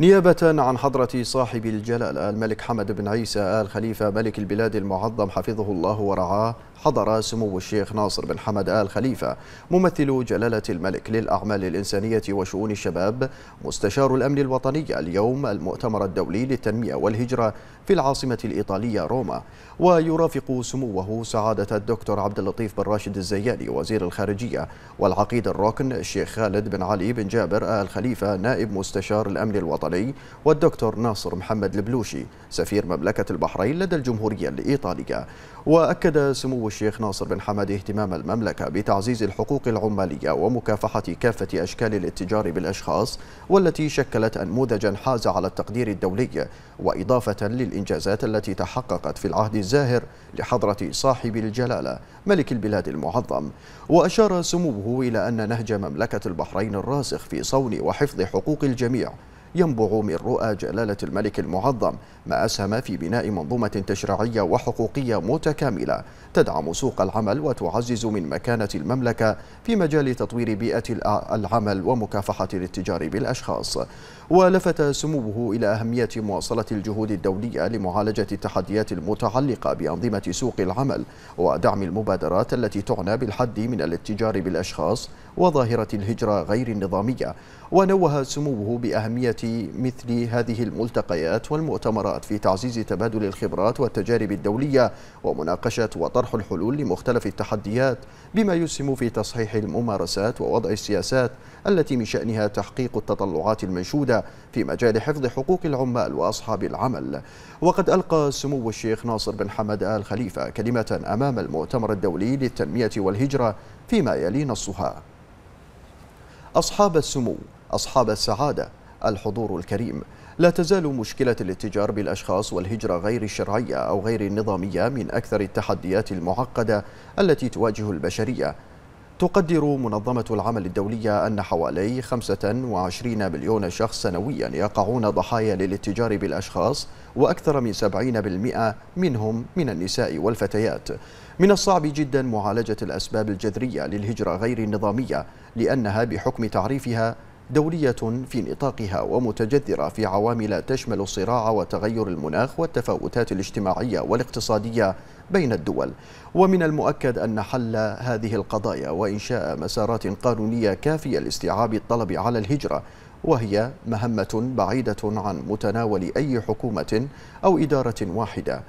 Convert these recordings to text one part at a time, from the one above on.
نيابة عن حضرة صاحب الجلالة الملك حمد بن عيسى آل خليفة ملك البلاد المعظم حفظه الله ورعاه حضر سمو الشيخ ناصر بن حمد آل خليفة ممثل جلالة الملك للأعمال الإنسانية وشؤون الشباب مستشار الأمن الوطني اليوم المؤتمر الدولي للتنمية والهجرة في العاصمة الإيطالية روما ويرافق سموه سعادة الدكتور عبد اللطيف بن راشد الزياني وزير الخارجية والعقيد الركن الشيخ خالد بن علي بن جابر آل خليفة نائب مستشار الأمن الوطني الوطني والدكتور ناصر محمد البلوشي سفير مملكة البحرين لدى الجمهورية الإيطالية وأكد سمو الشيخ ناصر بن حمد اهتمام المملكة بتعزيز الحقوق العمالية ومكافحة كافة أشكال الاتجار بالأشخاص والتي شكلت أنموذجا حاز على التقدير الدولي وإضافة للإنجازات التي تحققت في العهد الزاهر لحضرة صاحب الجلالة ملك البلاد المعظم وأشار سموه إلى أن نهج مملكة البحرين الراسخ في صون وحفظ حقوق الجميع ينبع من رؤى جلالة الملك المعظم ما أسهم في بناء منظومة تشريعية وحقوقية متكاملة تدعم سوق العمل وتعزز من مكانة المملكة في مجال تطوير بيئة العمل ومكافحة الاتجار بالأشخاص ولفت سموه إلى أهمية مواصلة الجهود الدولية لمعالجة التحديات المتعلقة بأنظمة سوق العمل ودعم المبادرات التي تعنى بالحد من الاتجار بالأشخاص وظاهرة الهجرة غير النظامية ونوه سموه بأهمية في مثل هذه الملتقيات والمؤتمرات في تعزيز تبادل الخبرات والتجارب الدولية ومناقشة وطرح الحلول لمختلف التحديات بما يسهم في تصحيح الممارسات ووضع السياسات التي من شأنها تحقيق التطلعات المنشودة في مجال حفظ حقوق العمال وأصحاب العمل وقد ألقى سمو الشيخ ناصر بن حمد آل خليفة كلمة أمام المؤتمر الدولي للتنمية والهجرة فيما يلي نصها أصحاب السمو أصحاب السعادة الحضور الكريم لا تزال مشكلة الاتجار بالأشخاص والهجرة غير الشرعية أو غير النظامية من أكثر التحديات المعقدة التي تواجه البشرية تقدر منظمة العمل الدولية أن حوالي 25 مليون شخص سنويا يقعون ضحايا للاتجار بالأشخاص وأكثر من 70% منهم من النساء والفتيات من الصعب جدا معالجة الأسباب الجذرية للهجرة غير النظامية لأنها بحكم تعريفها دولية في نطاقها ومتجذرة في عوامل تشمل الصراع وتغير المناخ والتفاوتات الاجتماعية والاقتصادية بين الدول ومن المؤكد أن حل هذه القضايا وإنشاء مسارات قانونية كافية لاستيعاب الطلب على الهجرة وهي مهمة بعيدة عن متناول أي حكومة أو إدارة واحدة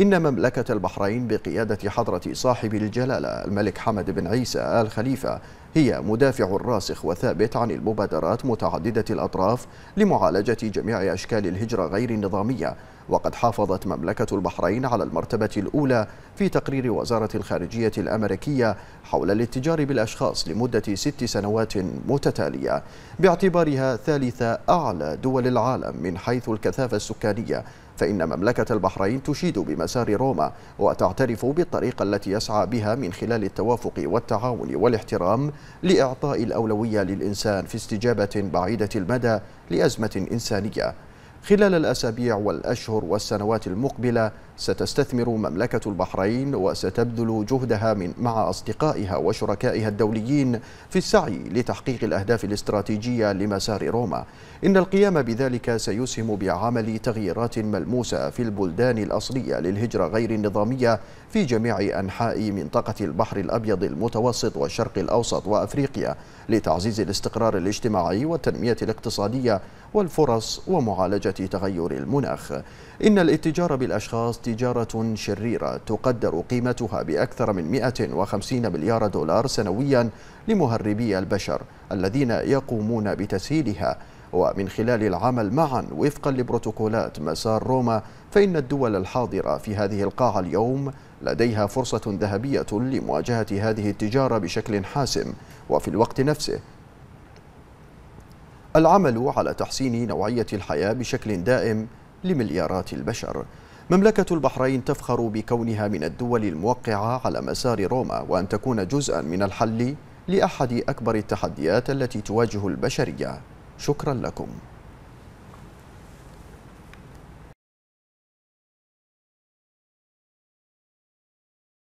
إن مملكة البحرين بقيادة حضرة صاحب الجلالة الملك حمد بن عيسى آل خليفة هي مدافع راسخ وثابت عن المبادرات متعددة الأطراف لمعالجة جميع أشكال الهجرة غير النظامية وقد حافظت مملكة البحرين على المرتبة الأولى في تقرير وزارة الخارجية الأمريكية حول الاتجار بالأشخاص لمدة ست سنوات متتالية باعتبارها ثالث أعلى دول العالم من حيث الكثافة السكانية فإن مملكة البحرين تشيد بمسار روما وتعترف بالطريقة التي يسعى بها من خلال التوافق والتعاون والاحترام لإعطاء الأولوية للإنسان في استجابة بعيدة المدى لأزمة إنسانية خلال الأسابيع والأشهر والسنوات المقبلة ستستثمر مملكة البحرين وستبذل جهدها من مع أصدقائها وشركائها الدوليين في السعي لتحقيق الأهداف الاستراتيجية لمسار روما إن القيام بذلك سيسهم بعمل تغييرات ملموسة في البلدان الأصلية للهجرة غير النظامية في جميع أنحاء منطقة البحر الأبيض المتوسط والشرق الأوسط وأفريقيا لتعزيز الاستقرار الاجتماعي والتنمية الاقتصادية والفرص ومعالجة تغير المناخ إن الاتجار بالأشخاص تجارة شريرة تقدر قيمتها بأكثر من 150 مليار دولار سنويا لمهربي البشر الذين يقومون بتسهيلها ومن خلال العمل معا وفقا لبروتوكولات مسار روما فإن الدول الحاضرة في هذه القاعة اليوم لديها فرصة ذهبية لمواجهة هذه التجارة بشكل حاسم وفي الوقت نفسه العمل على تحسين نوعية الحياة بشكل دائم لمليارات البشر مملكة البحرين تفخر بكونها من الدول الموقعة على مسار روما وأن تكون جزءا من الحل لأحد أكبر التحديات التي تواجه البشرية شكرا لكم